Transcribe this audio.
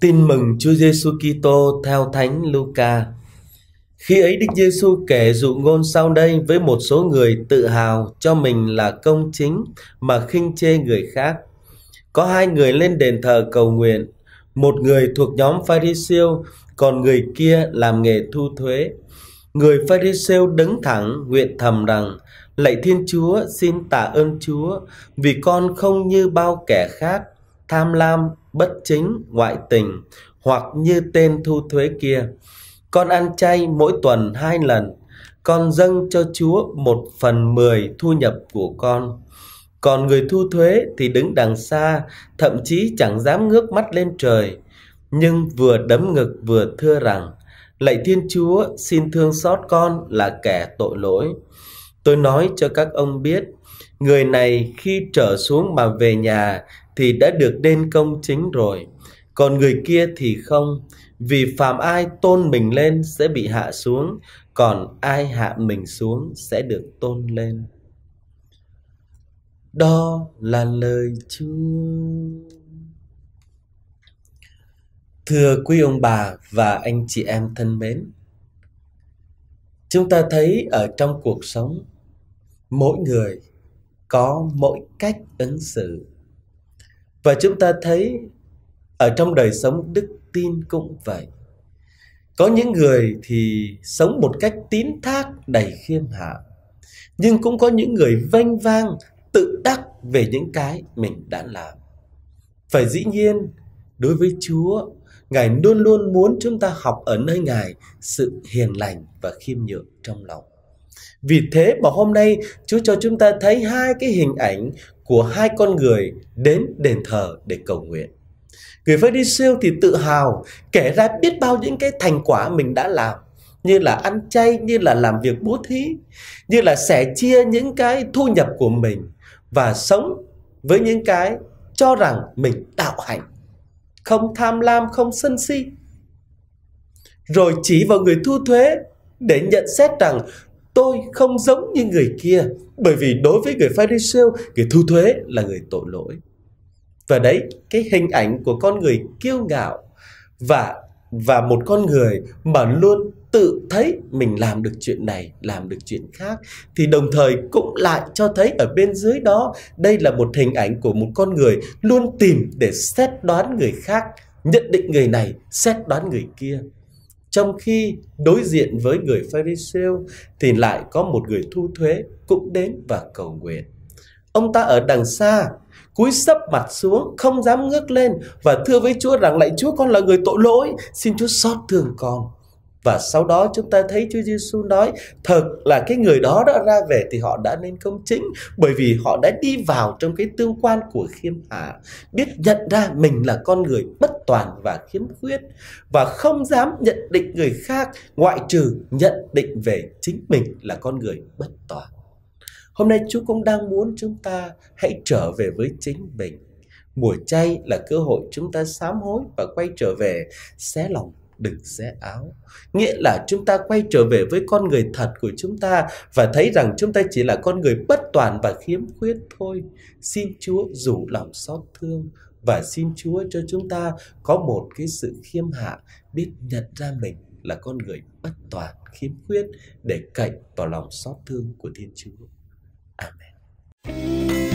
Tin mừng Chúa Giêsu Kitô theo Thánh Luca. Khi ấy Đức Giêsu kể dụ ngôn sau đây với một số người tự hào cho mình là công chính mà khinh chê người khác. Có hai người lên đền thờ cầu nguyện, một người thuộc nhóm Pharisêu, còn người kia làm nghề thu thuế. Người Pharisêu đứng thẳng nguyện thầm rằng: Lạy Thiên Chúa, xin tạ ơn Chúa, vì con không như bao kẻ khác, tham lam bất chính, ngoại tình hoặc như tên thu thuế kia. Con ăn chay mỗi tuần hai lần, con dâng cho Chúa một phần mười thu nhập của con. Còn người thu thuế thì đứng đằng xa, thậm chí chẳng dám ngước mắt lên trời, nhưng vừa đấm ngực vừa thưa rằng, Lạy Thiên Chúa, xin thương xót con là kẻ tội lỗi. Tôi nói cho các ông biết, người này khi trở xuống mà về nhà thì đã được đền công chính rồi. Còn người kia thì không, vì phàm ai tôn mình lên sẽ bị hạ xuống, còn ai hạ mình xuống sẽ được tôn lên. Đó là lời Chúa. Thưa quý ông bà và anh chị em thân mến, chúng ta thấy ở trong cuộc sống mỗi người có mỗi cách ứng xử và chúng ta thấy ở trong đời sống đức tin cũng vậy. Có những người thì sống một cách tín thác đầy khiêm hạ. Nhưng cũng có những người vênh vang, tự đắc về những cái mình đã làm. Phải dĩ nhiên, đối với Chúa, Ngài luôn luôn muốn chúng ta học ở nơi Ngài sự hiền lành và khiêm nhượng trong lòng. Vì thế mà hôm nay Chúa cho chúng ta thấy hai cái hình ảnh của hai con người đến đền thờ để cầu nguyện. Người phải đi siêu thì tự hào kể ra biết bao những cái thành quả mình đã làm như là ăn chay, như là làm việc bố thí, như là sẻ chia những cái thu nhập của mình và sống với những cái cho rằng mình đạo hạnh, không tham lam, không sân si. Rồi chỉ vào người thu thuế để nhận xét rằng tôi không giống như người kia bởi vì đối với người Pharisêu người thu thuế là người tội lỗi và đấy cái hình ảnh của con người kiêu ngạo và và một con người mà luôn tự thấy mình làm được chuyện này làm được chuyện khác thì đồng thời cũng lại cho thấy ở bên dưới đó đây là một hình ảnh của một con người luôn tìm để xét đoán người khác nhận định người này xét đoán người kia trong khi đối diện với người Pharisêu thì lại có một người thu thuế cũng đến và cầu nguyện. Ông ta ở đằng xa, cúi sấp mặt xuống, không dám ngước lên và thưa với Chúa rằng lại Chúa con là người tội lỗi, xin Chúa xót thương con và sau đó chúng ta thấy Chúa Giêsu nói thật là cái người đó đã ra về thì họ đã nên công chính bởi vì họ đã đi vào trong cái tương quan của khiêm hạ biết nhận ra mình là con người bất toàn và khiếm khuyết và không dám nhận định người khác ngoại trừ nhận định về chính mình là con người bất toàn hôm nay Chúa cũng đang muốn chúng ta hãy trở về với chính mình mùa chay là cơ hội chúng ta sám hối và quay trở về xé lòng đừng xé áo. Nghĩa là chúng ta quay trở về với con người thật của chúng ta và thấy rằng chúng ta chỉ là con người bất toàn và khiếm khuyết thôi. Xin Chúa rủ lòng xót thương và xin Chúa cho chúng ta có một cái sự khiêm hạ biết nhận ra mình là con người bất toàn khiếm khuyết để cạnh vào lòng xót thương của Thiên Chúa. Amen.